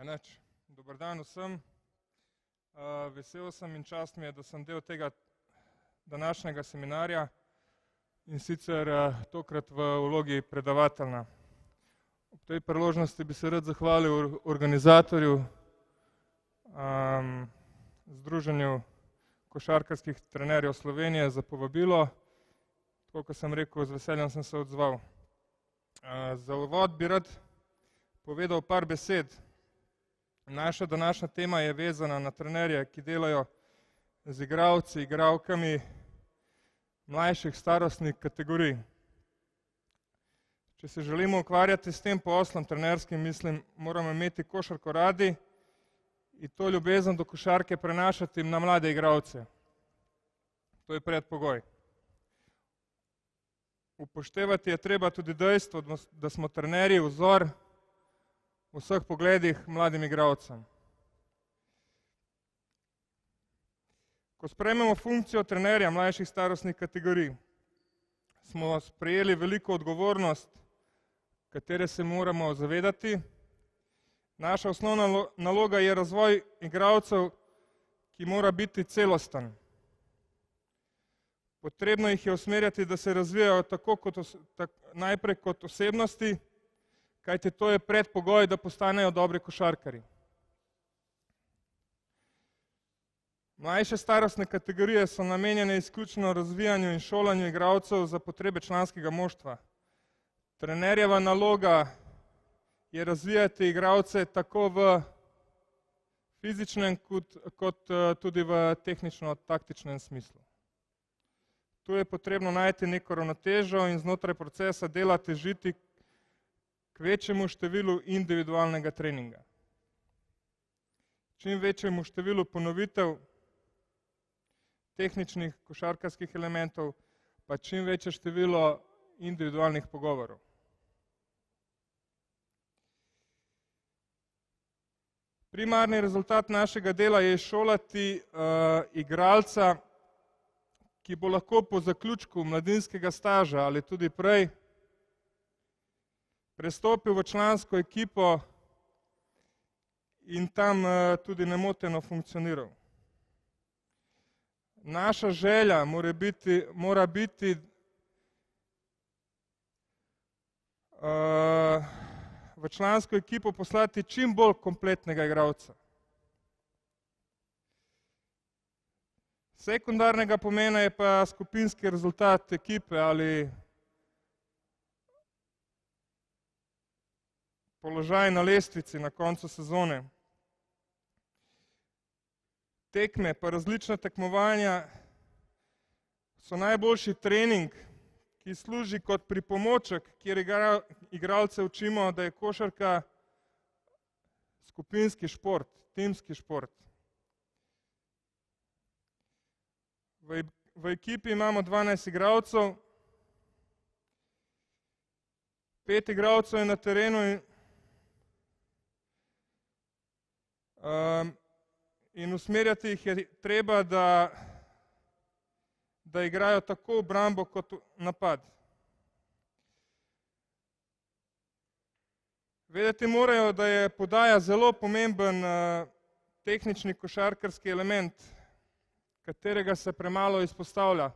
Ja, neč. Dobar dan vsem. Uh, vesel sem in čast mi je, da sem del tega današnjega seminarja in sicer uh, tokrat v ulogi predavatelna. Ob tej priložnosti bi se rad zahvalil organizatorju, um, Združenju košarkarskih trenerjev Slovenije za povabilo. Tako kot sem rekel, z veseljem sem se odzval. Uh, za uvod bi rad povedal par besed. Naša današnja tema je vezana na trenerje, ki delajo z igravci, igravkami mlajših starostnih kategorij. Če se želimo ukvarjati s tem poslom trenerskim, mislim, moramo imeti košarko radi in to ljubezen do košarke prenašati na mlade igravce. To je predpogoj. Upoštevati je treba tudi dejstvo, da smo trenerji vzor, v vseh pogledih mladim igravcem. Ko sprejmemo funkcijo trenerja mlajših starostnih kategorij, smo sprejeli veliko odgovornost, katere se moramo zavedati. Naša osnovna naloga je razvoj igravcev, ki mora biti celostan. Potrebno jih je usmerjati, da se razvijajo tako najprej kot osebnosti, kajte to je predpogoj, da postanejo dobri košarkari. Mlajše starostne kategorije so namenjene izključno razvijanju in šolanju igralcev za potrebe članskega moštva. Trenerjeva naloga je razvijati igralce tako v fizičnem kot, kot eh, tudi v tehnično-taktičnem smislu. Tu je potrebno najti neko ravnotežo in znotraj procesa delati žiti večjemu številu individualnega treninga. Čim večjemu številu ponovitev tehničnih košarkarskih elementov, pa čim večje število individualnih pogovorov. Primarni rezultat našega dela je šolati uh, igralca, ki bo lahko po zaključku mladinskega staža ali tudi prej prestopil v člansko ekipo in tam eh, tudi nemoteno funkcioniral. Naša želja mora biti, mora biti uh, v člansko ekipo poslati čim bolj kompletnega igralca. Sekundarnega pomena je pa skupinski rezultat ekipe ali položaj na lestvici na koncu sezone. Tekme pa različna tekmovanja so najboljši trening, ki služi kot pripomoček, kjer igralce učimo, da je košarka skupinski šport, timski šport. V ekipi imamo 12 igralcev, pet igralcev je na terenu Um, in usmerjati jih je treba, da, da igrajo tako obrambo kot napad. Vedeti morajo, da je podaja zelo pomemben uh, tehnični košarkarski element, katerega se premalo izpostavlja.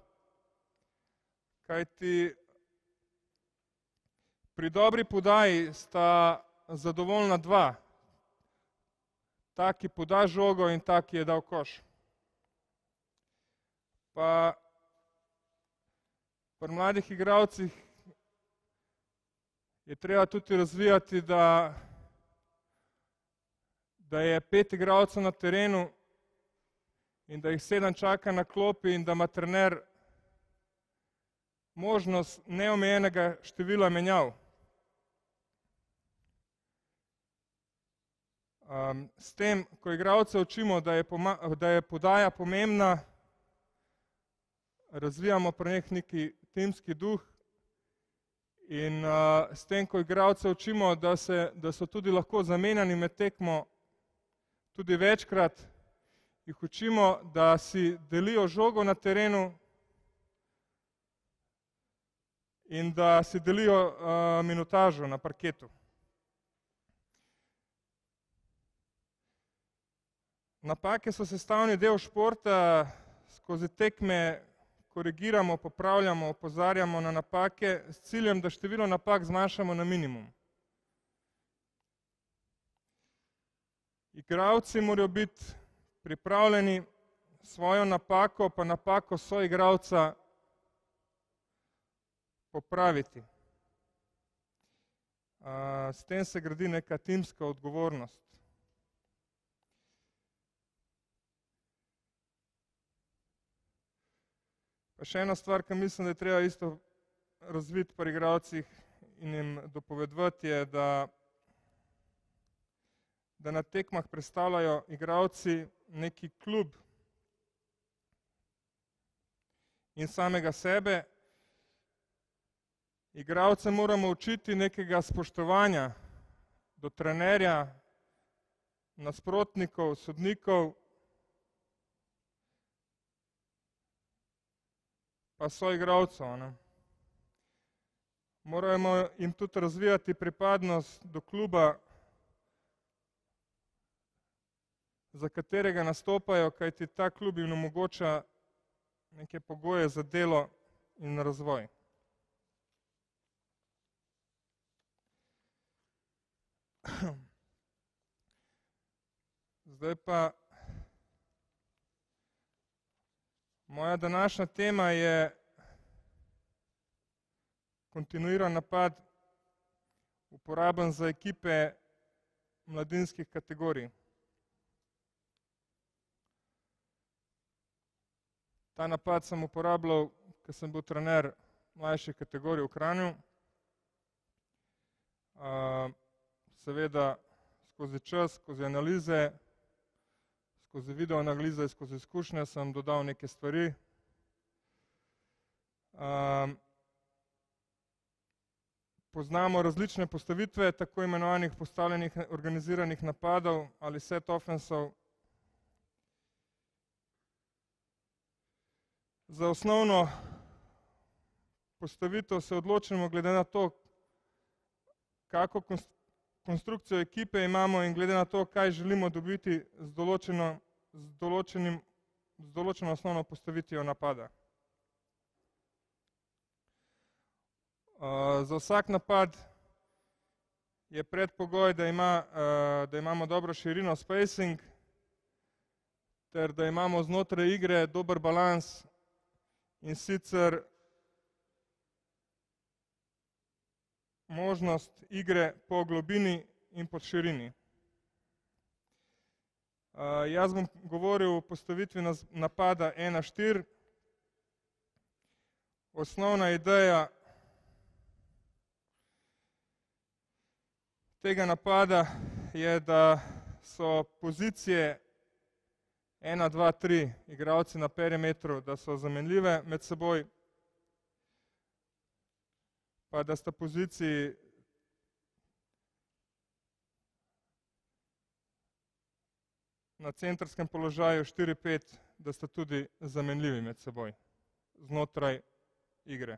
Kajti pri dobri podaji sta zadovoljna dva ta, ki poda žogo in ta, ki je dal koš. Pa pri mladih igravcih je treba tudi razvijati, da, da je pet igravcev na terenu in da jih sedem čaka na klopi in da ima trener možnost neomejenega števila menjav. Um, s tem, ko igravce učimo, da je, poma, da je podaja pomembna, razvijamo pri njih neki timski duh in uh, s tem, ko igravce učimo, da, se, da so tudi lahko zamenjani med tekmo, tudi večkrat jih učimo, da si delijo žogo na terenu in da si delijo uh, minutažo na parketu. Napake so sestavni del športa, skozi tekme korigiramo, popravljamo, opozarjamo na napake s ciljem, da število napak zmanjšamo na minimum. Igravci morajo biti pripravljeni svojo napako, pa napako soigravca popraviti. S tem se gradi neka timska odgovornost. Pa še ena stvar, ki mislim, da je treba isto razviti pri igralcih in jim dopovedovati, je, da, da na tekmah predstavljajo igralci neki klub in samega sebe. Igralce moramo učiti nekega spoštovanja do trenerja, nasprotnikov, sodnikov, pa soigravcev. Moramo jim tudi razvijati pripadnost do kluba, za katerega nastopajo, kajti ta klub jim omogoča neke pogoje za delo in razvoj. Zdaj pa, Moja današnja tema je kontinuiran napad, uporaben za ekipe mladinskih kategorij. Ta napad sem uporabljal, ko sem bil trener mlajših kategorij v Kranju. Seveda skozi čas, skozi analize, skozi analize, skozi video analizo in skozi izkušnje sem dodal neke stvari. Um, poznamo različne postavitve tako imenovanih postavljenih organiziranih napadov ali set offensov. Za osnovno postavitev se odločimo glede na to, kako konstrukcijo ekipe imamo in glede na to, kaj želimo dobiti z, določeno, z, določenim, z določeno osnovno postavitijo napada. Uh, za vsak napad je predpogoj, da, ima, uh, da imamo dobro širino spacing, ter da imamo znotraj igre dober balans in sicer možnost igre po globini in po širini. Jaz bom govoril o postavitvi napada 1.4. Osnovna ideja tega napada je, da so pozicije 1, 2, 3 igravci na perimetru, da so zamenljive med seboj, pa da sta poziciji na centrskem položaju 4-5, da sta tudi zamenljivi med seboj znotraj igre.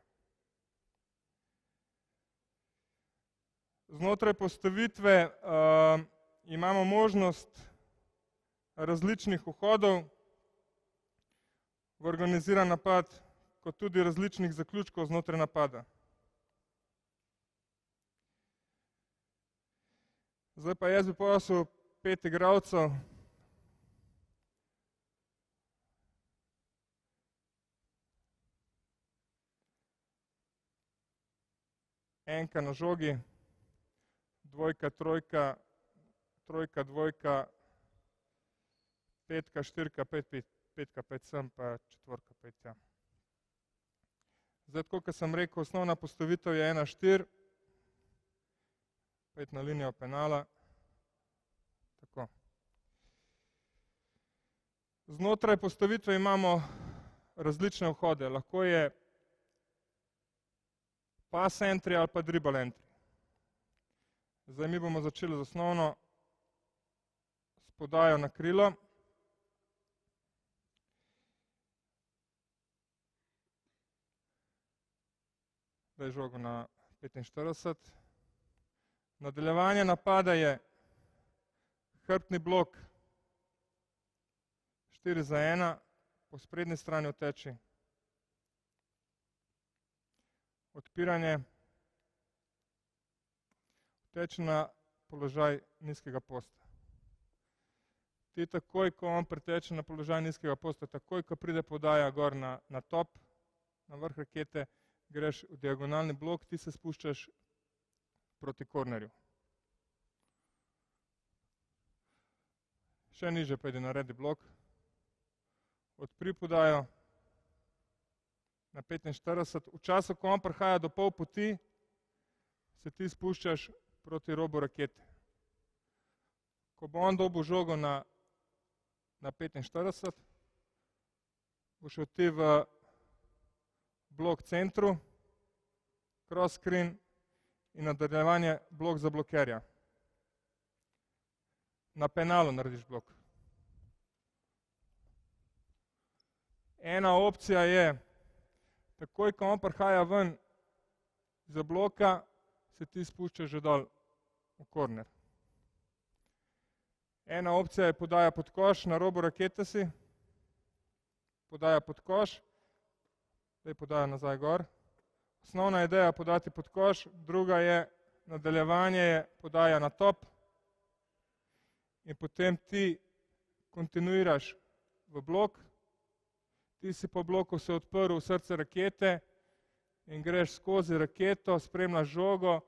Znotraj postavitve uh, imamo možnost različnih vhodov v organiziran napad, kot tudi različnih zaključkov znotraj napada. Zdaj pa jaz bi prosil pet igravcev. Enka na žogi, dvojka, trojka, trojka, dvojka, petka, štirka, pet, pet, petka, pet sem, pa četvorka, petja. Zdaj, tako, kot sem rekel, osnovna postavitev je ena, štir, spet na linijo penala. Tako. Znotraj postavitve imamo različne vhode. Lahko je pass entry ali pa dribble entry. Zdaj mi bomo začeli z osnovno spodajo na krilo. Zdaj žogo na 45. 45. Nadaljevanje napada je hrbtni blok, 4 za 1, po sprednji strani oteči. Odpiranje oteči na položaj nizkega posta. Ti takoj, ko on preteče na položaj nizkega posta, takoj, ko pride podaja gor na top, na vrh rakete, greš v diagonalni blok, ti se spuščaš proti kornerju. Še niže pa je naredi blok, odpri podajo na 45, v času, ko on prihaja do pol poti, se ti spuščaš proti robu rakete. Ko bo on dobil žogo na, na 45, boš ti v blok centru, cross screen in nadaljevanje blok za blokerja. Na penalu narediš blok. Ena opcija je, takoj ko on prihaja ven za bloka, se ti spušča že dol v korner. Ena opcija je podaja pod koš, na robu raketa si, podaja pod koš, zdaj podaja nazaj gor, Osnovna ideja je podati pod koš, druga je nadaljevanje, je podaja na top in potem ti kontinuiraš v blok, ti si po bloku se odprl v srce rakete in greš skozi raketo, spremljaš žogo,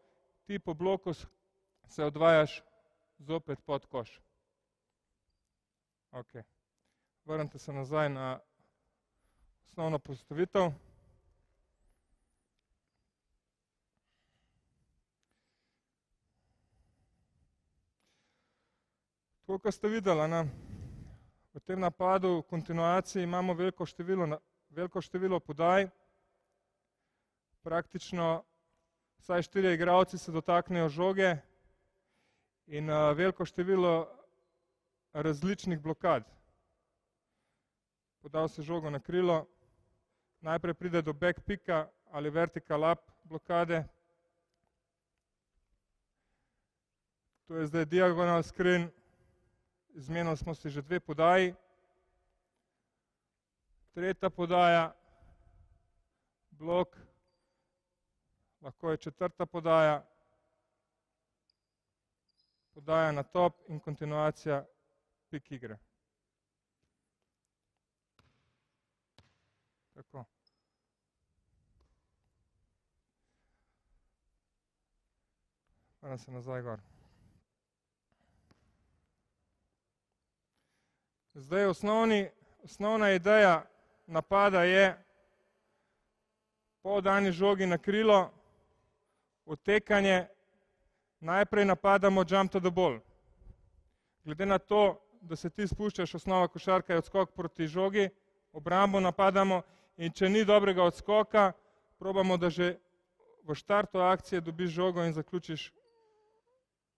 ti po bloku se odvajaš zopet pod koš. Ok, vrnite se nazaj na osnovno postavitev. Tako kot ste videli, ne, v tem napadu, v kontinuaciji imamo veliko število, veliko število podaj, praktično vsaj štirje igravci se dotaknejo žoge in a, eh, veliko število različnih blokad. Podal se žogo na krilo, najprej pride do backpika ali vertical up blokade. To je zdaj diagonal screen zmenili smo se že dve podaji. Tretja podaja, blok, lahko je četrta podaja, podaja na top in kontinuacija pik igre. Tako. Hvala se nazaj gor. Hvala. Zdaj, osnovni, osnovna ideja napada je podanje žogi na krilo, otekanje, najprej napadamo jump to the ball. Glede na to, da se ti spuščaš, osnova košarka je odskok proti žogi, obrambo napadamo in če ni dobrega odskoka, probamo, da že v štartu akcije dobiš žogo in zaključiš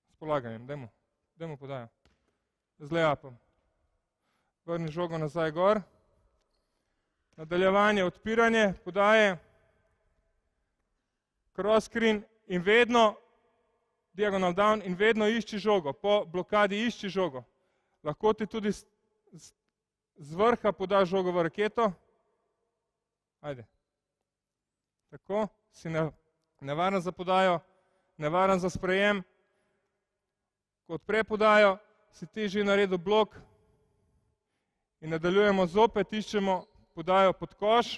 s polaganjem. Dajmo, dajmo podajo. Z lejapom vrni žogo nazaj gor. Nadaljevanje, odpiranje, podaje, cross screen in vedno diagonal down in vedno išči žogo. Po blokadi išči žogo. Lahko ti tudi z vrha podaš žogo v raketo. Ajde. Tako, si nevaren za podajo, nevaren za sprejem. Ko odpre podajo, si ti že naredil blok, vrni žogo. In nadaljujemo zopet, iščemo podajo pod koš.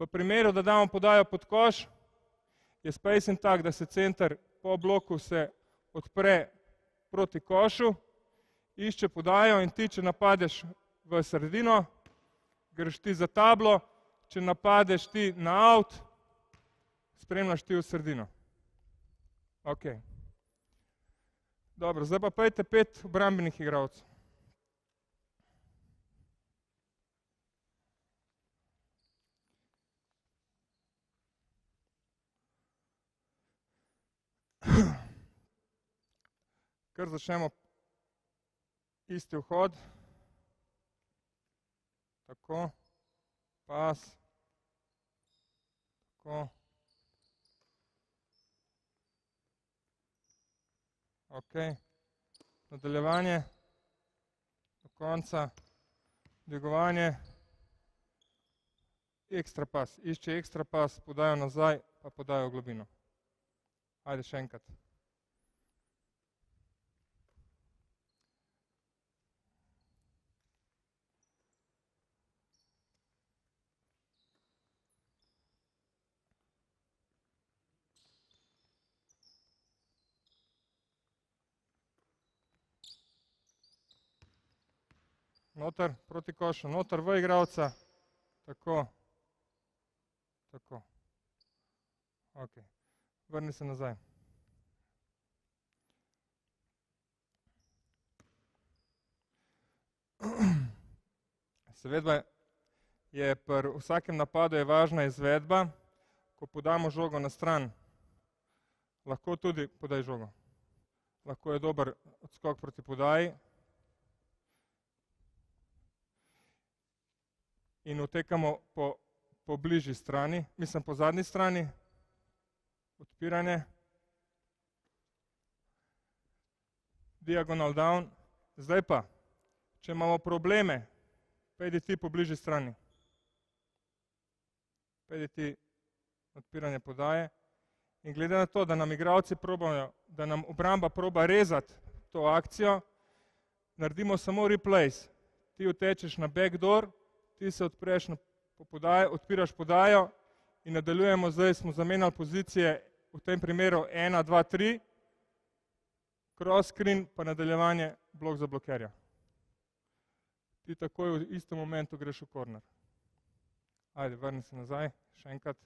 V primeru, da damo podajo pod koš, je spacing tak, da se center po bloku se odpre proti košu, išče podajo in ti, če napadeš v sredino, greš ti za tablo, če napadeš ti na avt, spremljaš ti v sredino. Ok. Dobro, zdaj pa pejte pet obrambenih igralcev. kar začnemo isti vhod, tako, pas, tako, ok, nadaljevanje, do konca, dvigovanje, ekstra pas, išče ekstra pas, podajo nazaj, pa podajo v globino. Ajde še enkrat. Ajde še enkrat. noter proti košu, noter v igravca, tako, tako. Ok, vrni se nazaj. Seveda je pri vsakem napadu je važna izvedba, ko podamo žogo na stran, lahko tudi podaj žogo. Lahko je dober odskok proti podaji, in utekamo po, po bližji strani, mislim po zadnji strani, odpiranje, diagonal down, zdaj pa, če imamo probleme, pejdi ti po bližji strani, pejdi ti odpiranje podaje in glede na to, da nam igravci probajo, da nam obramba proba rezati to akcijo, naredimo samo replace, ti utečeš na backdoor, ti se odpreš na podajo, odpiraš podajo in nadaljujemo, zdaj smo zamenjali pozicije, v tem primeru 1, 2, 3, cross screen pa nadaljevanje blok za blokerja. Ti takoj v istem momentu greš v korner. Ajde, vrni se nazaj, še enkrat.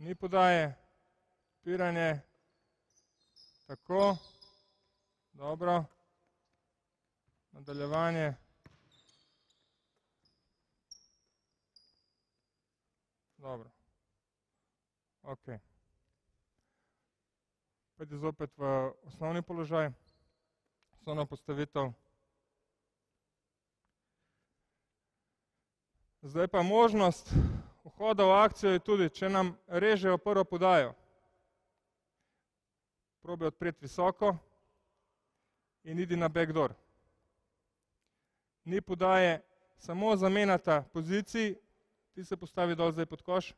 ni podaje, piranje, tako, dobro, nadaljevanje, dobro, ok. Pajde zopet v osnovni položaj, osnovno postavitev. Zdaj pa možnost, vhoda v akcijo je tudi, če nam režejo prvo podajo, probaj odpreti visoko in idi na backdoor. Ni podaje, samo zamenjata poziciji, ti se postavi dol zdaj pod koš,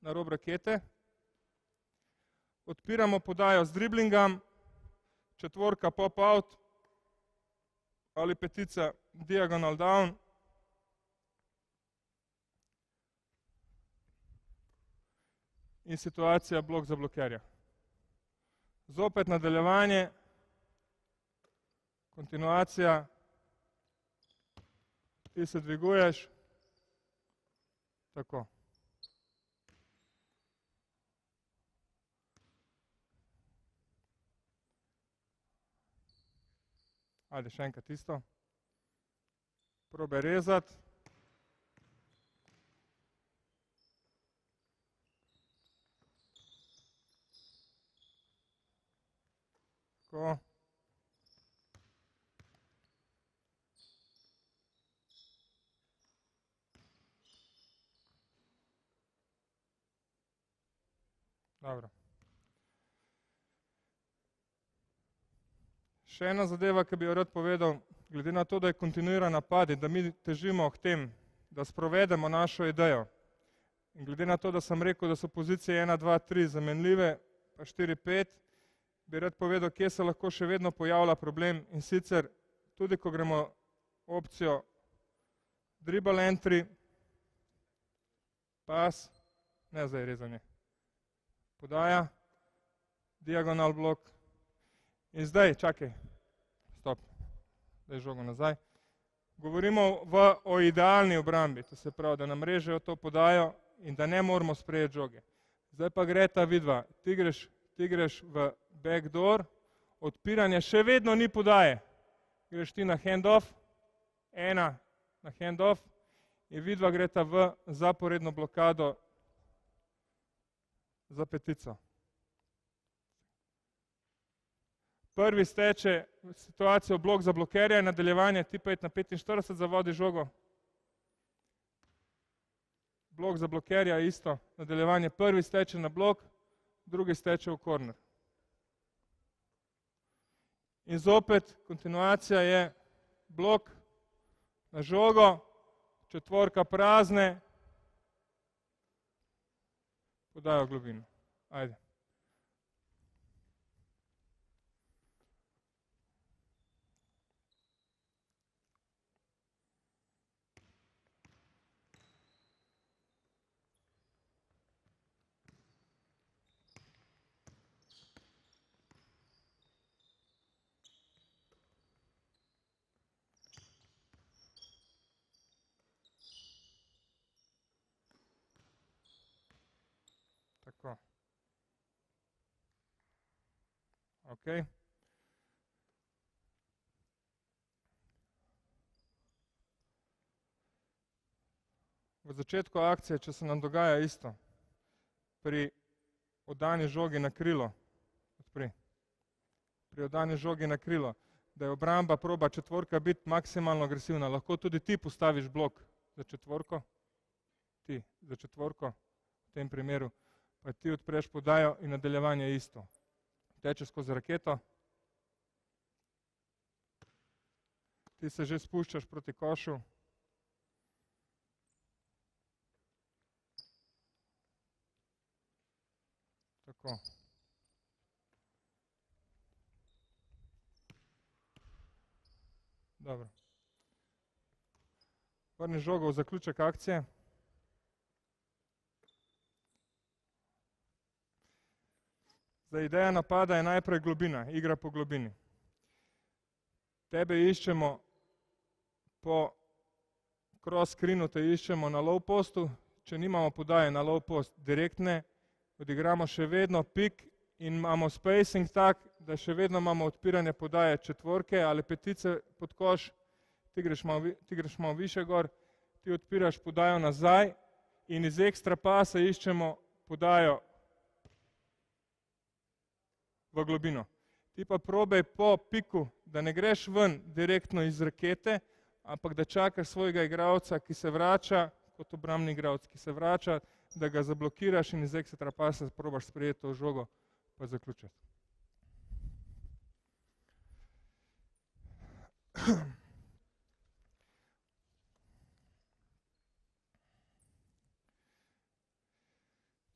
na rob rakete, odpiramo podajo z driblingam, četvorka pop-out ali petica diagonal down, in situacija blok za blokerja. Zopet nadaljevanje, kontinuacija, ti se dviguješ, tako. Ali še enkrat isto. Probe rezati. Tako. Dobro. Še ena zadeva, ki bi jo rad povedal, glede na to, da je kontinuira napad in da mi težimo k tem, da sprovedemo našo idejo. In glede na to, da sem rekel, da so pozicije 1, 2, 3 zamenljive, pa 4, 5, bi rad povedal, kje se lahko še vedno pojavlja problem in sicer tudi, ko gremo opcijo dribble entry, pas, ne za rezanje, podaja, diagonal blok in zdaj, čakaj, stop, daj žogo nazaj, govorimo v, o idealni obrambi, to se pravi, da nam režejo to podajo in da ne moramo sprejeti žoge. Zdaj pa gre ta vidva, ti greš, ti greš v backdoor, odpiranje, še vedno ni podaje. Greš ti na handoff, ena na handoff, in vidva gre ta v zaporedno blokado za petico. Prvi steče situacijo blok za blokerja in nadaljevanje, ti pa je na 45 zavodi žogo. Blok za blokerja, isto, nadaljevanje prvi steče na blok, drugi steče v korner. In zopet, kontinuacija je blok na žogo, četvorka prazne, podajo globino. Ajde. tako. Ok. V začetku akcije, če se nam dogaja isto, pri odani žogi na krilo, odpri, pri odani žogi na krilo, da je obramba proba četvorka biti maksimalno agresivna. Lahko tudi ti postaviš blok za četvorko, ti za četvorko v tem primeru pa ti odpreš podajo in nadaljevanje je isto. Teče skozi raketo, ti se že spuščaš proti košu, tako. Dobro. Vrni žogo v zaključek akcije. Vrni žogo v zaključek akcije. Zdaj, ideja napada je najprej globina, igra po globini. Tebe iščemo po cross screenu, te iščemo na low postu, če nimamo podaje na low post direktne, odigramo še vedno pik in imamo spacing tak, da še vedno imamo odpiranje podaje četvorke ali petice pod koš, ti greš malo, ti greš malo više gor, ti odpiraš podajo nazaj in iz ekstra pasa iščemo podajo v globino. Ti pa probej po piku, da ne greš ven direktno iz rakete, ampak da čakaš svojega igralca, ki se vrača, kot obramni igralec, ki se vrača, da ga zablokiraš in iz ekstra pasa probaš sprejeti to žogo, pa zaključati.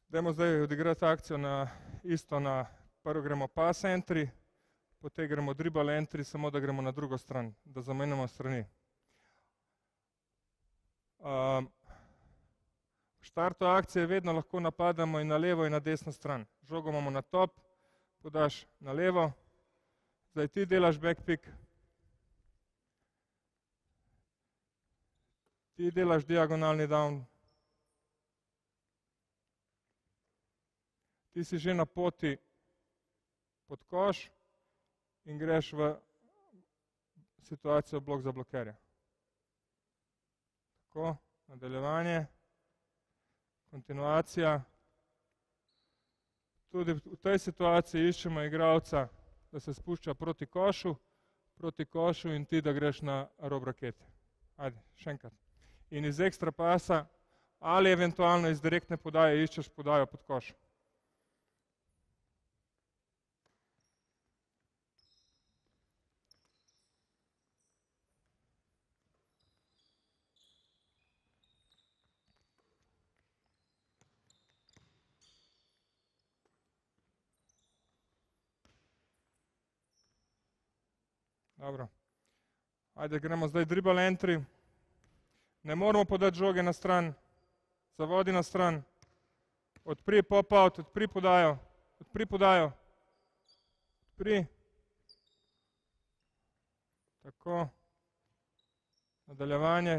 Dajmo zdaj odigrati akcijo na isto na prvo gremo pass entry, potem gremo dribble entry, samo da gremo na drugo stran, da zamenjamo strani. Um, v štartu akcije vedno lahko napademo in na levo in na desno stran. Žogo imamo na top, podaš na levo, zdaj ti delaš backpick, ti delaš diagonalni down, ti si že na poti pod koš in greš v situacijo blok za blokerja. Tako, nadaljevanje, kontinuacija. Tudi v tej situaciji iščemo igralca, da se spušča proti košu, proti košu in ti, da greš na rob rakete. Ajde, še enkrat. In iz ekstra pasa ali eventualno iz direktne podaje iščeš podajo pod košom. Dobro. Ajde, gremo zdaj dribble entry. Ne moramo podati žoge na stran. Zavodi na stran. Odpri pop-out, odpri podajo. Odpri podajo. Odpri. Tako. Nadaljevanje.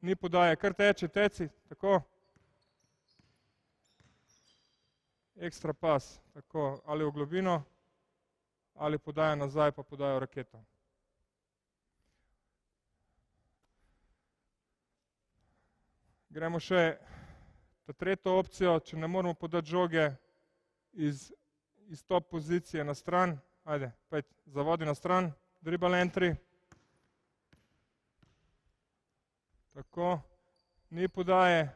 Ni podaje, kar teče, teci. Tako. Ekstra pas. Tako. Ali v globino. Tako ali podajo nazaj, pa podajo raketo. Gremo še ta tretjo opcijo, če ne moramo podati žoge iz top pozicije na stran, ajde, pet, zavodi na stran, dribble entry, tako, ni podaje,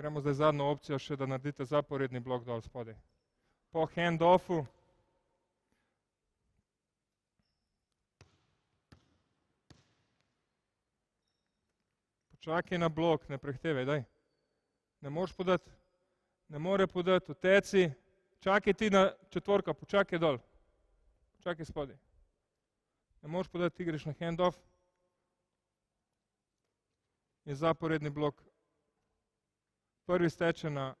Gremo zdaj zadnjo opcijo, še da naredite zaporedni blok dol spodaj. Po handoffu. Počakaj na blok, ne prehteve, daj. Ne moreš podati, ne more podati, oteci. Čakaj ti na četvorka, počakaj dol. Počakaj spodaj. Ne moreš podati, ti greš na handoff. Je zaporedni blok prvi steče na...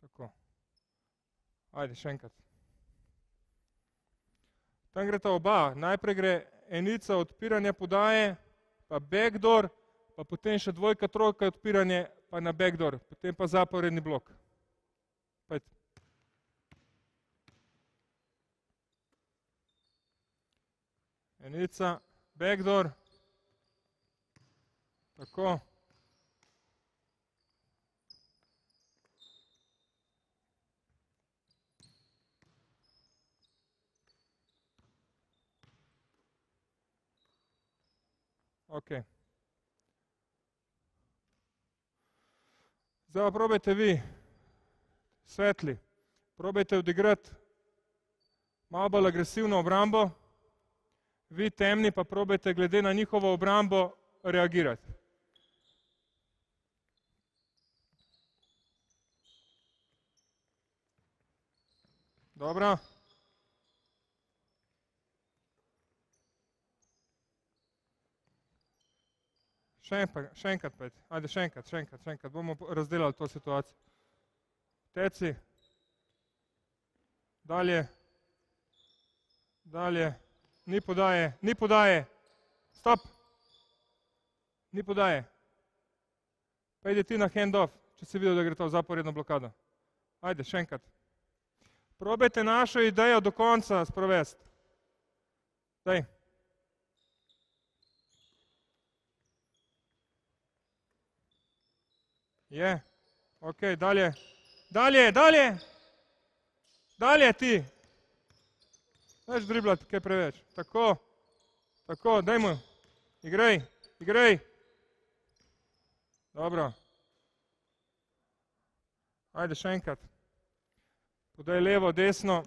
Tako. Ajde, še enkrat. Tam gre ta oba. Najprej gre enica odpiranja podaje, pa backdoor, pa potem še dvojka, trojka odpiranje, pa na backdoor, potem pa zaporedni blok. Pajte. Enica, backdoor, tako. Tako. Ok. Zdaj pa probajte vi, svetli, probajte odigrati malo bolj agresivno obrambo, vi temni pa probajte glede na njihovo obrambo reagirati. Dobro. Dobro. še enkrat, še enkrat, pet. ajde, še enkrat, še enkrat, še enkrat, bomo razdelali to situacijo. Teci, dalje, dalje, ni podaje, ni podaje, stop, ni podaje. Pa ide ti na handoff, če si videl, da gre to v zaporedno blokado. Ajde, še enkrat. Probajte našo idejo do konca sprovesti. Daj. Je, ok, dalje, dalje, dalje, dalje ti. Neš driblati, kaj preveč. Tako, tako, dajmo, igrej, igrej. Dobro. Ajde, še enkrat. Podaj levo, desno.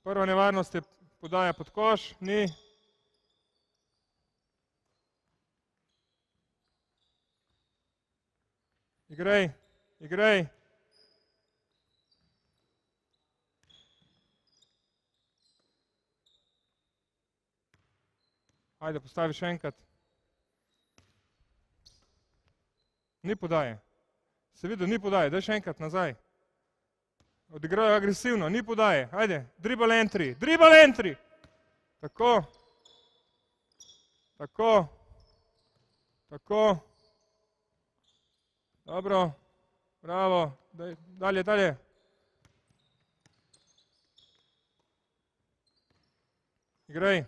Prva nevarnost je podaja pod koš, ni, ni. Играй, играй. Ajde, postavi še enkrat. Ni podaje. Se vidi, ni podaje. Daj še enkrat nazaj. Odigrajo agresivno, ni podaje. Ajde, dribble entry, dribble entry. Tako. Tako. Tako. Tako. Dobro, bravo, daj, dalje, dalje. Igraj.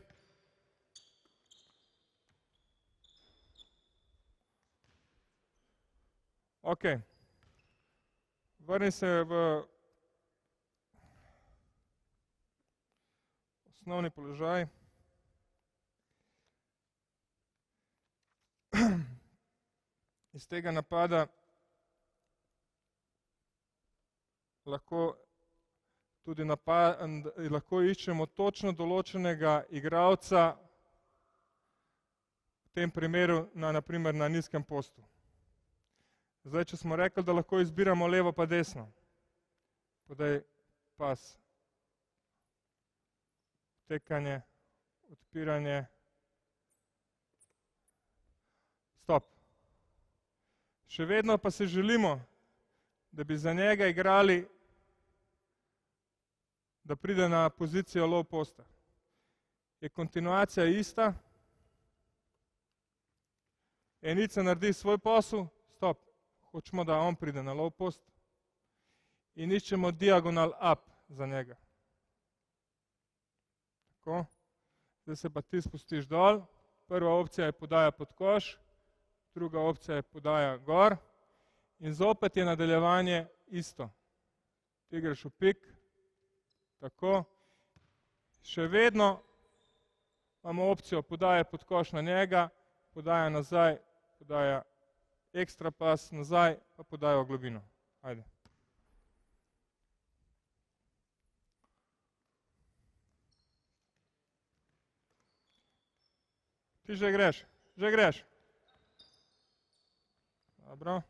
Ok. Vrni se v osnovni položaj. Iz tega napada lahko tudi napadamo, lahko iščemo točno določenega igralca, v tem primeru na, naprimer, na nizkem postu. Zdaj, če smo rekli, da lahko izbiramo levo pa desno, podaj pas, tekanje, odpiranje, stop. Še vedno pa se želimo da bi za njega igrali, da pride na pozicijo low posta. Je kontinuacija ista, enica naredi svoj posel, stop, hočemo, da on pride na low post in iščemo diagonal up za njega. Tako, zdaj se pa ti spustiš dol, prva opcija je podaja pod koš, druga opcija je podaja gor, tako, In zopet je nadaljevanje isto. Ti greš v pik, tako. Še vedno imamo opcijo podaje pod koš na njega, podaja nazaj, podaja ekstra pas nazaj, pa podaja v globino. Ajde. Ti že greš, že greš. Dobro. Dobro.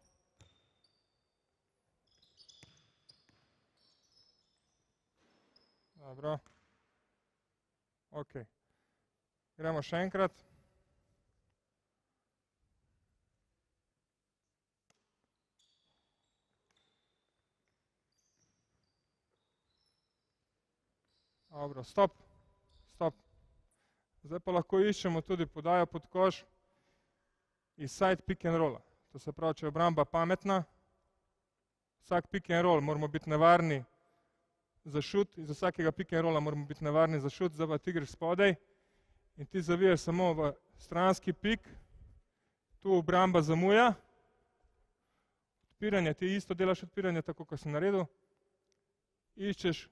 Dobro. Ok. Gremo še enkrat. Dobro, stop. Stop. Zdaj pa lahko iščemo tudi podajo pod koš iz side pick and rolla. To se pravi, če je obramba pametna, vsak pick and roll moramo biti nevarni, za šut, iz vsakega pikenrola moramo biti nevarni za šut, zdaj pa ti greš spodaj in ti zaviješ samo v stranski pik, tu obramba zamuja, odpiranje, ti isto delaš odpiranje, tako kot si naredil, iščeš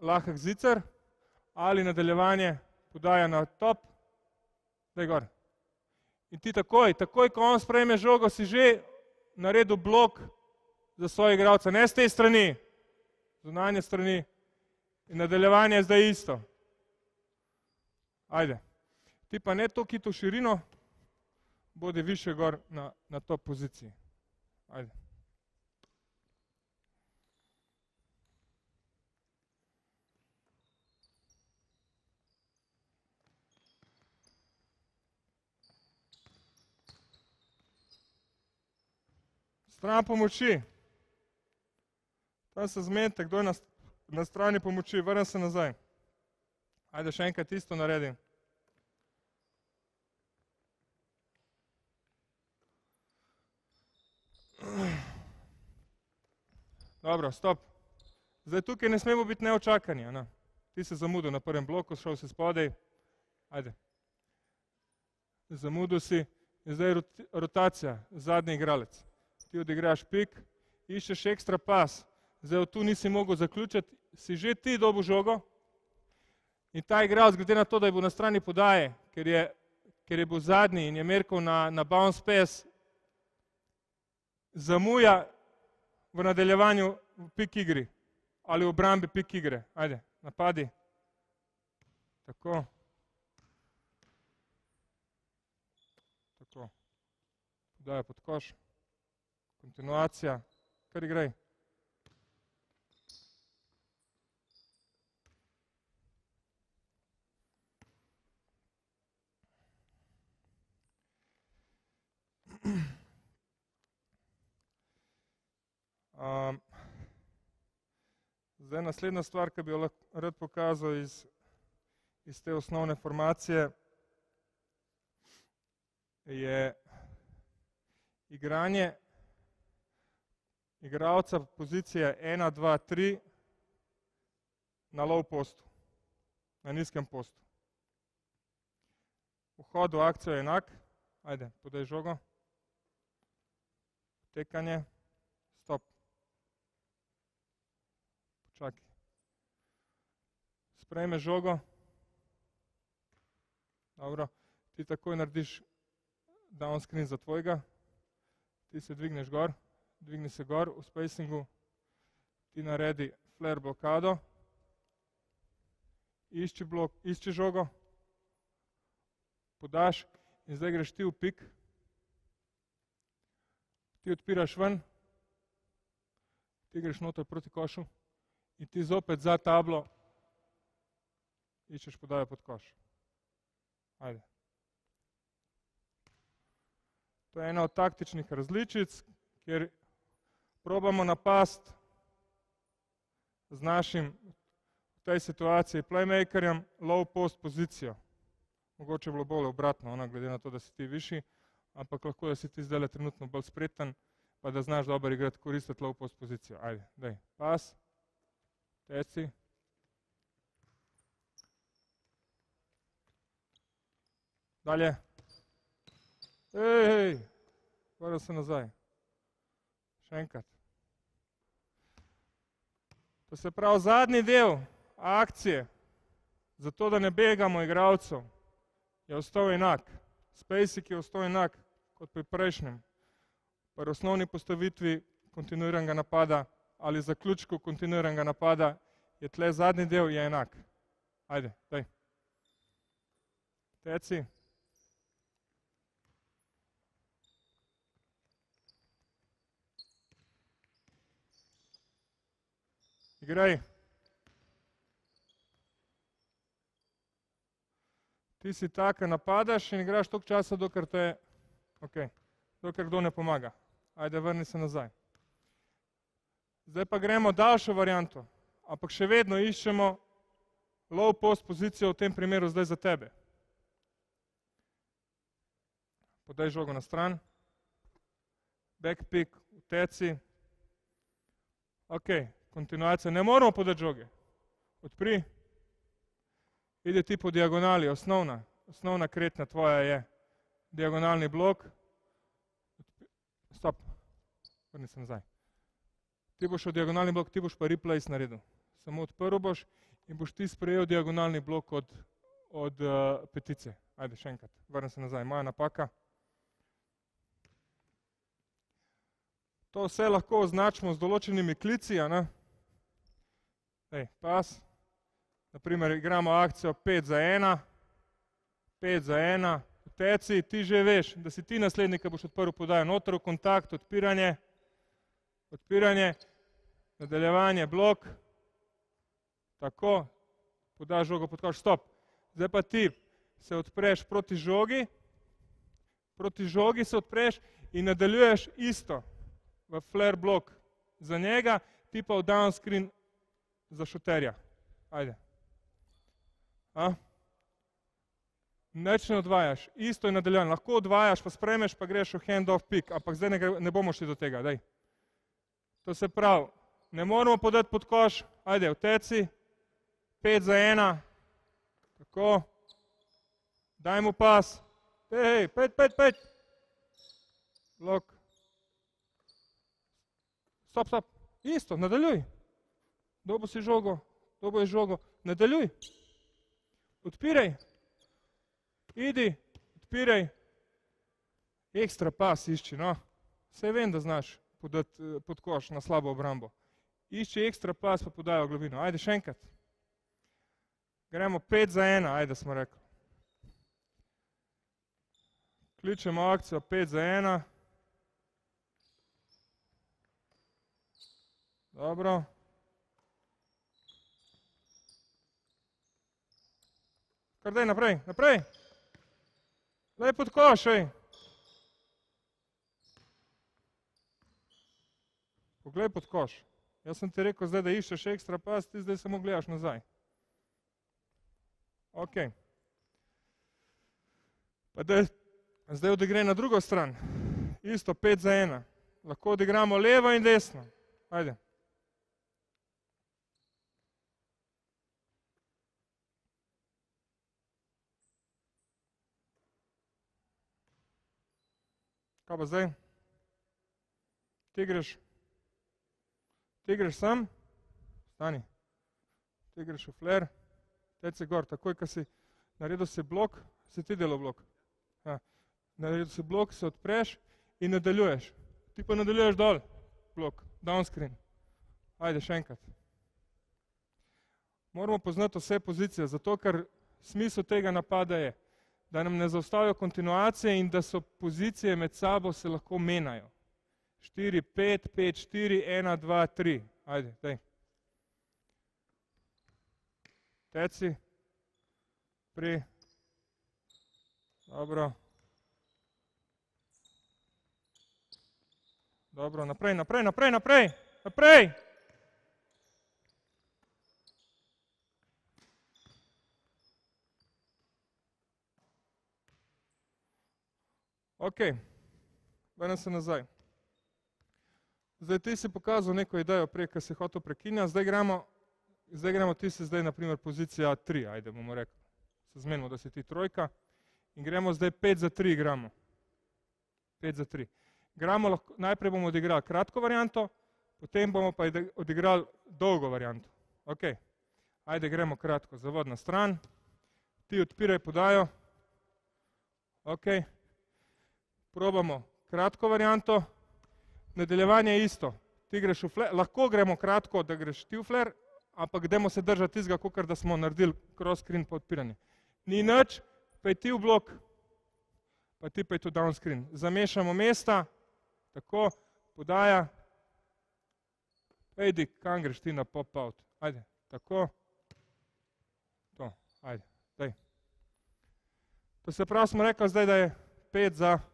lahek zicer ali nadaljevanje podaja na top, daj gor. In ti takoj, takoj, ko on sprejme žogo, si že naredil blok za svoje igravce, ne z tej strani, zunanje strani in nadaljevanje je zdaj isto. Ajde, ti pa ne toki to širino, bodi više gor na to poziciji. Ajde. Strana pomoči. Strana pomoči. Tam se zmete, kdo je na, na strani pomoči, vrne se nazaj. Ajde, še enkrat isto naredim. Dobro, stop. Zdaj tukaj ne smemo biti neočakani. Ne? Ti si zamudil na prvem bloku, šel si spodaj. Ajde. Zamudil si in zdaj rotacija, zadnji igralec. Ti odigraš pik, iščeš ekstra pas zdaj tu nisi mogel zaključiti, si že ti dobil žogo in ta igralec, glede na to, da je bil na strani podaje, ker je, ker je bil zadnji in je merkal na, na bounce pass, zamuja v nadaljevanju v pik igri ali v obrambi pik igre. Ajde, napadi. Tako. Tako. Podaja pod koš. Kontinuacija. Kar igraj. Um, zdaj naslednja stvar, ki bi jo rad pokazal iz, iz te osnovne formacije, je igranje igralca pozicije 1, 2, 3 na low postu, na nizkem postu. Vhod v akcijo je enak, ajde, podaj žogo tekanje. Stop. Počakaj. Sprejme žogo. Dobro. Ti takoj narediš downscreen za tvojega. Ti se dvigneš gor. Dvigni se gor v spacingu. Ti naredi flare blokado. Išči, blok, išči žogo. Podaš. In zdaj greš ti v pik. Pik ti odpiraš ven, ti greš noter proti košu in ti zopet za tablo ičeš podajo pod koš. Ajde. To je ena od taktičnih različic, kjer probamo napast z našim v tej situaciji playmakerjem low post pozicijo. Mogoče je bilo bolje obratno, ona glede na to, da si ti višji, ampak lahko da si ti zdaj le trenutno bolj spreten, pa da znaš dobro igrati, koristiti lov po spozicijo. Ajde, daj, pas, teci. Dalje. Ej, vrnil se nazaj. Še enkrat. To se pravi zadnji del akcije, zato da ne begamo igralcev, je ostal enak. Spacek je ostal enak, kot pri prejšnjem, pri osnovni postavitvi kontinuiranega napada ali zaključku kontinuiranega napada, je tle zadnji del je enak. Ajde, daj. Teci. Igraj. Ti si ta, ki napadaš in igraš toliko časa, dokar te Ok, dokaj kdo ne pomaga. Ajde, vrni se nazaj. Zdaj pa gremo daljšo varianto, ampak še vedno iščemo low post pozicijo v tem primeru zdaj za tebe. Podaj žogo na stran, backpick, uteci. Ok, kontinuacija, ne moramo podati žoge. Odpri, ide ti po diagonali, osnovna, osnovna kretnja tvoja je diagonalni blok, stop, prni sem nazaj. Ti boš v diagonalni blok, ti boš pa replace naredil. Samo odprl boš in boš ti sprejel diagonalni blok od eh, petice. Ajde, še enkrat, vrnem se nazaj, moja napaka. To vse lahko označimo z določenimi klici, a ne? Ej, pas. Naprimer, igramo akcijo 5 za 1. 5 za 1. 5 za 1 teci, ti že veš, da si ti naslednji, ki boš odprl podajo notro, kontakt, odpiranje, odpiranje, nadaljevanje, blok, tako, podaj žogo pod kaš, stop. Zdaj pa ti se odpreš proti žogi, proti žogi se odpreš in nadaljuješ isto v flare blok za njega, ti pa v downscreen za šuterja. Ajde. A? Ah. Neč ne odvajaš, isto je nadaljevanje. Lahko odvajaš, pa spremeš, pa greš v hand off pick, ampak zdaj ne, ne bomo šli do tega. Daj. To se pravi, ne moramo podati pod koš, ajde, vteci, pet za ena, tako, daj mu pas, hej, pet, pet, pet, lok, stop, stop, isto, nadaljuj, dobo si žogo, dobo je žogo, nadaljuj, odpiraj. Idi, odpiraj, ekstra pas išči, no. Vse vem, da znaš podati eh, pod koš na slabo obrambo. Išči ekstra pas, pa podaj v glavino. Ajde, še enkrat. Gremo pet za ena, ajde, smo rekli. Kličemo akcijo pet za ena. Dobro. Kar daj, naprej, naprej. Naprej. Daj pod koš, ej. Poglej pod koš. Jaz sem ti rekel zdaj, da iščeš ekstra pas, ti zdaj samo gledaš nazaj. Ok. Pa da zdaj odigre na drugo stran. Isto, pet za ena. Lahko odigramo levo in desno. Ajde. Kaj pa zdaj? Ti greš, ti greš sem, stani, ti greš v fler, teci gor, takoj, ko si naredil si blok, si ti delal blok. Ja. Naredil si blok, se odpreš in nadaljuješ. Ti pa nadaljuješ dol, blok, downscreen. Ajde, še enkrat. Moramo poznati vse pozicije, zato ker smisel tega napada je – da nam ne zaostavijo kontinuacije in da so pozicije med sabo se lahko menajo. 4, 5, 5, 4, 1, 2, 3. Ajde, daj. Teci. Pri. Dobro. Dobro, naprej, naprej, naprej, naprej, naprej. Ok, vrnem se nazaj. Zdaj, ti si pokazal neko idejo prej, ker si hotel prekinjati, zdaj gremo, zdaj gremo ti si zdaj, naprimer, pozicija tri, ajde, bomo rekli, se zmenimo, da si ti trojka, in gremo zdaj pet za tri igramo. Pet za tri. Gramo lahko, najprej bomo odigrali kratko varianto, potem bomo pa odigrali dolgo varianto. Ok, ajde, gremo kratko, zavod na stran, ti odpiraj podajo, okej, okay probamo kratko varianto, nadaljevanje je isto, ti greš v flare, lahko gremo kratko, da greš ti v flare, ampak gdemo se držati izga, kakor da smo naredili cross screen pa odpiranje. Ni nič, pej ti v blok, pa ti pej to down screen. Zamešamo mesta, tako, podaja, pej di, kam greš ti na pop out, ajde, tako, to, ajde, daj. To se pravi, smo rekli zdaj, da je pet za vse,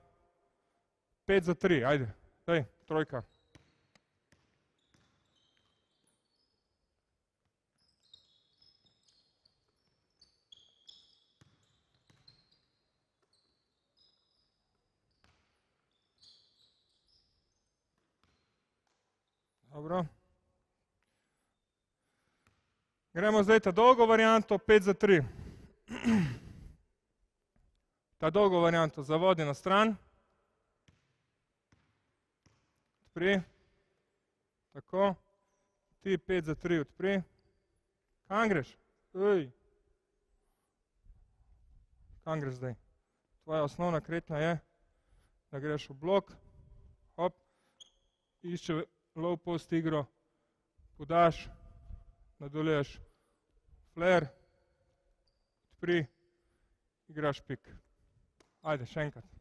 5 za 3, ajde. Daj, trojka. Dobro. Gremo za ta dolgo varianto, 5 za 3. Ta dolgo varianto zavodi na stran. odpri. Tako. Ti pet za tri odpri. Kam greš? Ej. Kam greš zdaj? Tvoja osnovna kretnja je, da greš v blok, hop, išče low post igro, podaš, nadoleješ flare, odpri, igraš pik. Ajde, še enkrat.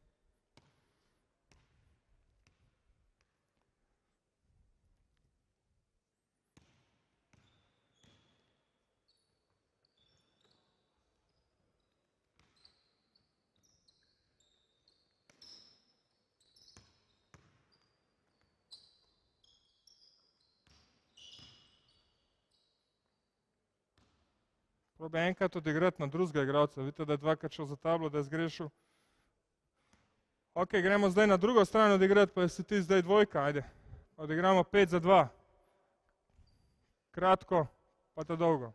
Proba enkrat odigrati na drugega igralca, vidite, da je dvakrat šel za tablo, da je zgrešil. Ok, gremo zdaj na drugo stran odigrati, pa si ti zdaj dvojka, ajde. Odigramo pet za dva. Kratko, pa to dolgo.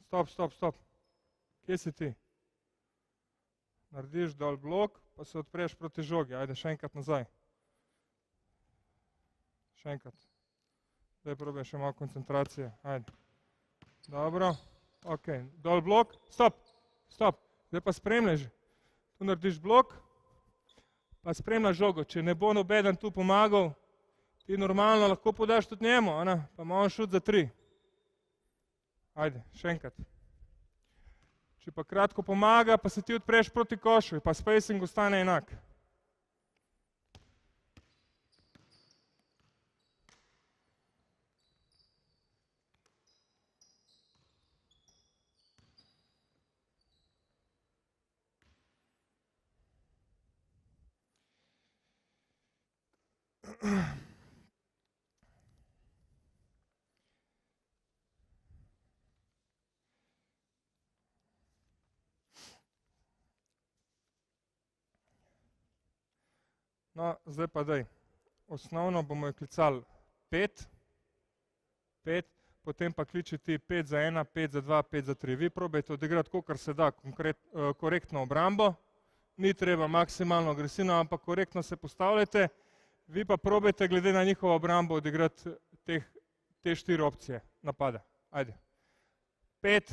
Stop, stop, stop. Kje si ti? Narediš dol blok, pa se odpreš proti žogi. Ajde, še enkrat nazaj. Stop še enkrat. Zdaj probaj še malo koncentracije. Ajde. Dobro, ok, dol blok, stop, stop. Zdaj pa spremljaš, tu narediš blok, pa spremljaš žogo. Če ne bo nobeden tu pomagal, ti normalno lahko podaš tudi njemu, ona. pa imamo šut za tri. Ajde, še enkrat. Če pa kratko pomaga, pa se ti odpreš proti košu, pa spacing ostane enak. No, zdaj pa daj. Osnovno bomo jo klicali 5, 5, potem pa kliči ti 5 za 1, 5 za 2, 5 za 3. Vi probajte odigrati, kakor se da, eh, korektno obrambo. Ni treba maksimalno agresivno, ampak korektno se postavljajte. Zdaj, vi pa probajte glede na njihovo obrambo odigrati teh, te štiri opcije napada. Ajde. Pet.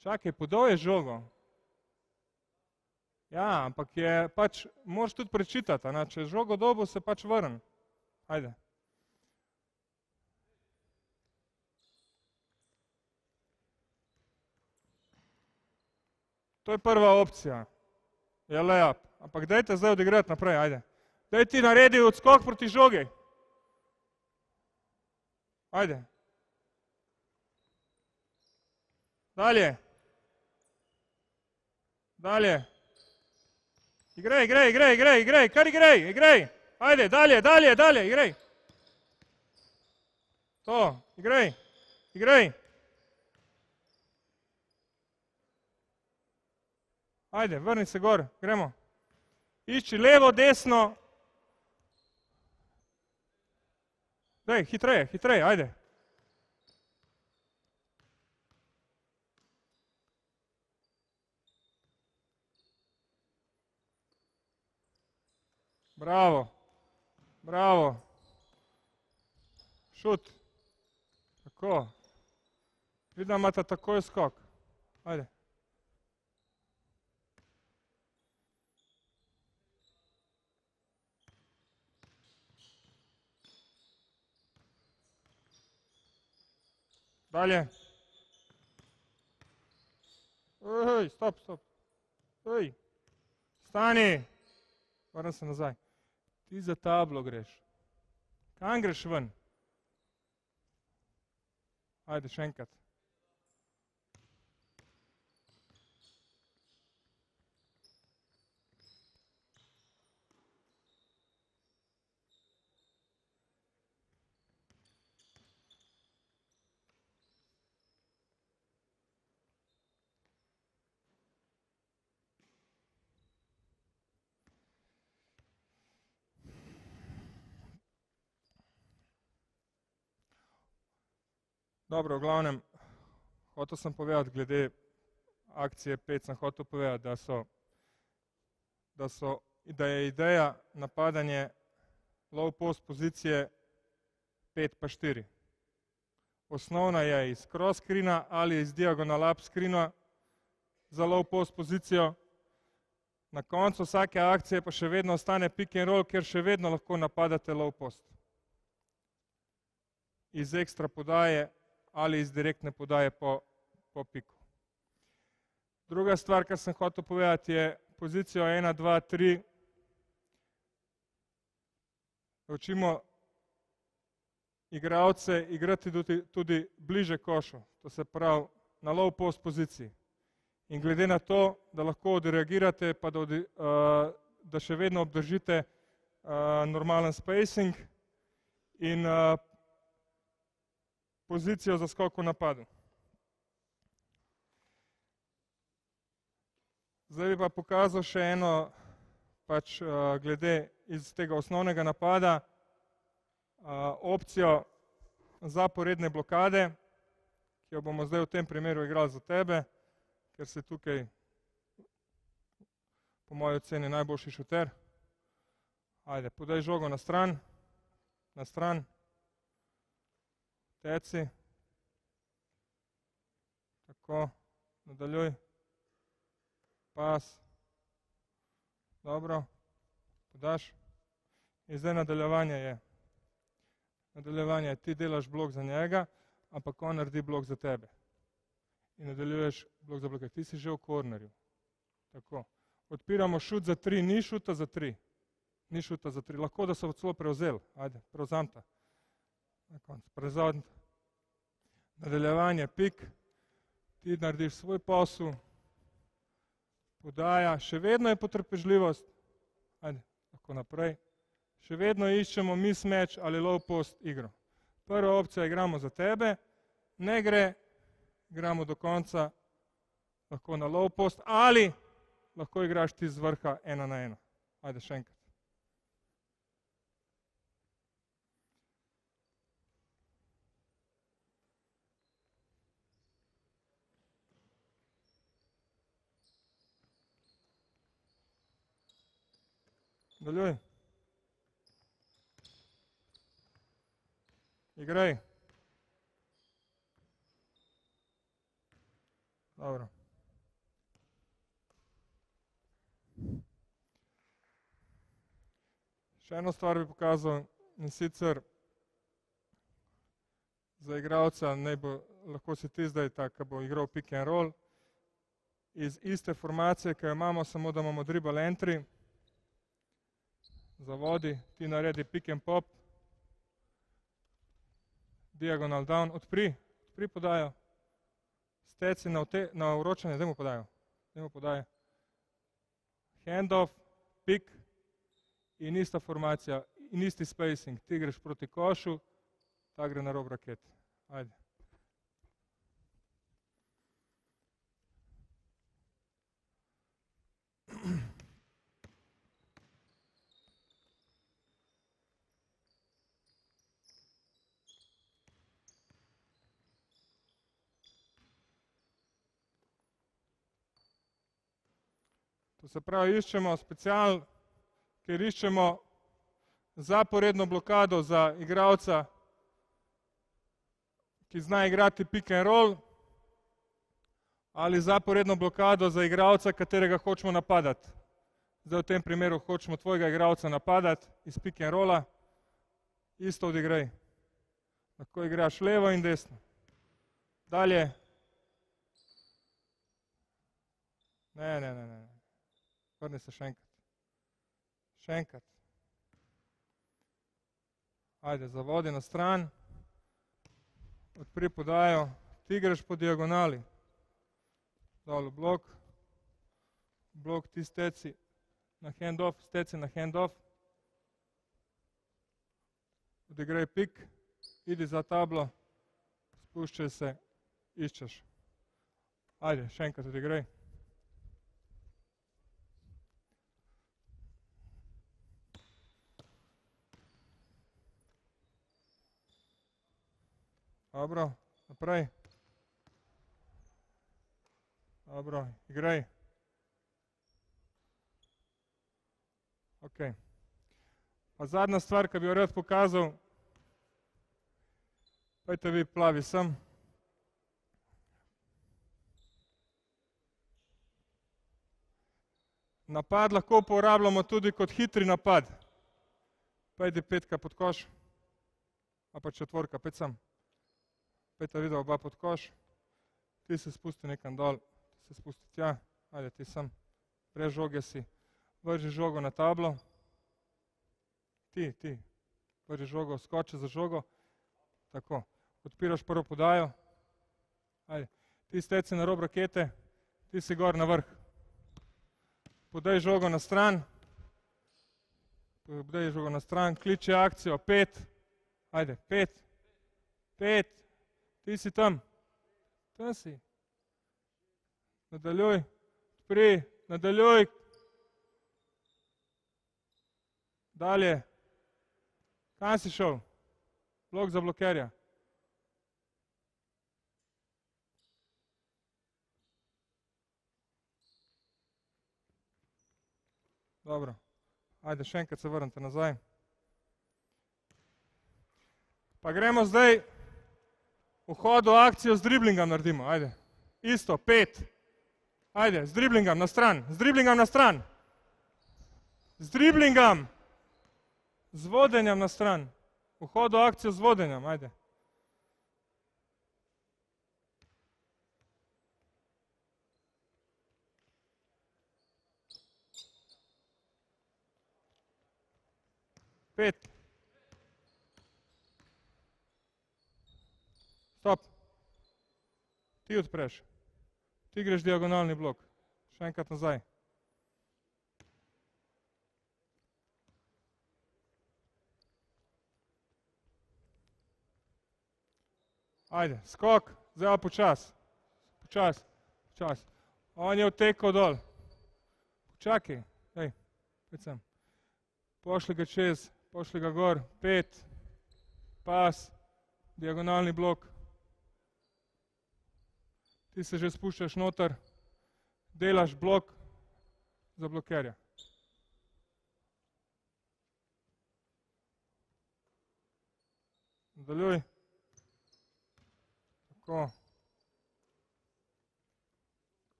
Čakaj, podal je žogo. Ja, ampak je pač, moraš tudi prečitati, če je žogo dobil, se pač vrn. Ajde. To je prva opcija. Je lejap. Ampak dajte zdaj odigrati naprej, ajde. Daj ti naredi odskok proti žogi. Ajde. Dalje. Dalje. Igraj, igraj, igraj, igraj, igraj, kar igraj, igraj. Ajde, dalje, dalje, dalje, igraj. To, igraj, igraj. Ajde, vrni se gor, gremo. Išči levo, desno. Daj, hitreje, hitreje, ajde. Bravo, bravo. Šut. Tako. Vidim, imate takoj skok. Ajde. Dalje. Ej, ej, stop, stop. Ej, stani. Moram se nazaj. Ti za tablo greš. Kam greš ven? Ajde, še enkrat. Dobro, v glavnem, hotel sem povedati glede akcije 5, sem hotel povedati, da so, da so, da je ideja napadanje low post pozicije 5 pa 4. Osnovna je iz cross screena ali iz diagonal up screena za low post pozicijo. Na koncu vsake akcije pa še vedno ostane pick and roll, ker še vedno lahko napadate low post. Iz ekstra podaje ali iz direktne podaje po, po piku. Druga stvar, kar sem hotel povedati, je pozicijo 1, 2, 3. Učimo igralce igrati tudi, tudi bliže košu, to se pravi na low post poziciji. In glede na to, da lahko odreagirate, pa da, odi, uh, eh, da še vedno obdržite uh, normalen spacing in uh, pozicijo za skok v napadu. Zdaj bi pa pokazal še eno pač eh, glede iz tega osnovnega napada eh, opcijo zaporedne blokade, ki jo bomo zdaj v tem primeru igrali za tebe, ker se tukaj po mojo ceni najboljši šuter. Ajde, podaj žogo na stran, na stran, na stran, teci. Tako, nadaljuj. Pas. Dobro, podaš. In zdaj nadaljevanje je. Nadaljevanje je, ti delaš blok za njega, ampak on naredi blok za tebe. In nadaljuješ blok za blok. Ti si že v kornerju. Tako. Odpiramo šut za tri, ni šuta za tri. Ni šuta za tri. Lahko, da so celo prevzeli. Ajde, prevzamta. ta na koncu prezadnje, nadaljevanje, pik, ti narediš svoj posel, podaja, še vedno je potrpežljivost, ajde, lahko naprej, še vedno iščemo miss match ali low post igro. Prva opcija, igramo za tebe, ne gre, igramo do konca, lahko na low post ali lahko igraš ti z vrha ena na ena. Ajde, še enkrat. Nadaljuj. Igraj. Dobro. Še eno stvar bi pokazal, in sicer za igralca, ne bo, lahko si ti zdaj tak, ki bo igral pick and roll, iz iste formacije, ki jo imamo, samo da imamo dribble entry, zavodi, ti naredi pick and pop, diagonal down, odpri, odpri podajo, steci na uročanje, zdaj mu podajo, zdaj mu podajo, hand off, pick, in ista formacija, in isti spacing, ti greš proti košu, ta gre na rob raket, ajde. To se pravi, iščemo special, ker iščemo zaporedno blokado za igravca, ki zna igrati pick and roll, ali zaporedno blokado za igravca, katerega hočemo napadati. Zdaj v tem primeru hočemo tvojega igravca napadati iz pick and rolla. Isto odigraj. Lahko igraš levo in desno. Dalje. Ne, ne, ne, ne. Vrni se še enkrat. Še enkrat. Ajde, zavodi na stran. Odpri podajo. Ti greš po diagonali. Dol v blok. Blok ti steci na hand-off, steci na hand-off. Odigraj pik, idi za tablo, spuščaj se, iščeš. Ajde, še enkrat odigraj. Odigraj. Dobro, naprej. Dobro, igraj. Ok. Pa zadnja stvar, ki bi jo rad pokazal, pojte vi plavi sem. Napad lahko uporabljamo tudi kot hitri napad. Pojdi petka pod koš, a pa četvorka, pet sem. Pojdi pejta videla oba pod koš, ti se spusti nekam dol, ti se spusti tja, ajde ti sem, brez žoge si, vrži žogo na tablo, ti, ti, vrži žogo, skoči za žogo, tako, odpiraš prvo podajo, ajde, ti steci na rob rakete, ti si gor na vrh, podaj žogo na stran, podaj žogo na stran, kliče akcijo, pet, ajde, pet, pet, Ti si tam, tam si. Nadaljuj, odpri, nadaljuj. Dalje, kam si šel? Blok za blokerja. Dobro, ajde še enkrat se vrnite nazaj. Pa gremo zdaj vhodu akcijo z driblingom naredimo, ajde. Isto, pet. Ajde, z driblingom na stran, z driblingom na stran. Z driblingom. Z vodenjem na stran. Vhodu akcijo z vodenjem, ajde. Pet. ti odpreš, ti greš diagonalni blok, še enkrat nazaj. Ajde, skok, zdaj počas, počas, počas. On je vtekal dol. Počakaj, daj, pet sem. Pošli ga čez, pošli ga gor, pet, pas, diagonalni blok ti se že spuščaš noter, delaš blok za blokerja. Nadaljuj. Tako.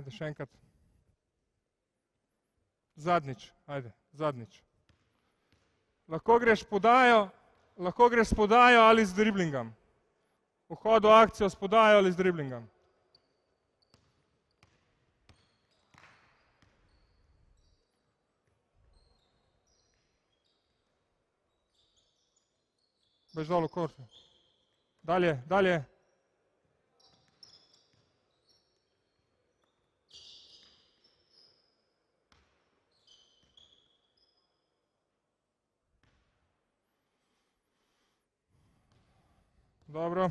Ajde, še enkrat. Zadnič, ajde, zadnič. Lahko greš podajo, lahko gre s podajo ali z driblingom. Vhod v akcijo s podajo ali z driblingom. Bež dol v kortu. Dalje, dalje. Dalje. Dobro.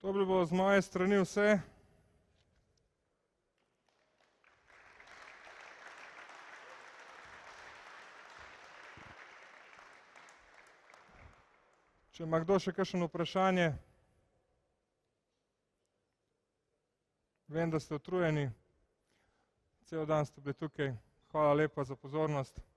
To bi bilo z moje strani vse. Če ima kdo še kakšen vprašanje, vem, da ste otrujeni, cel dan ste bili tukaj. Hvala lepa za pozornost.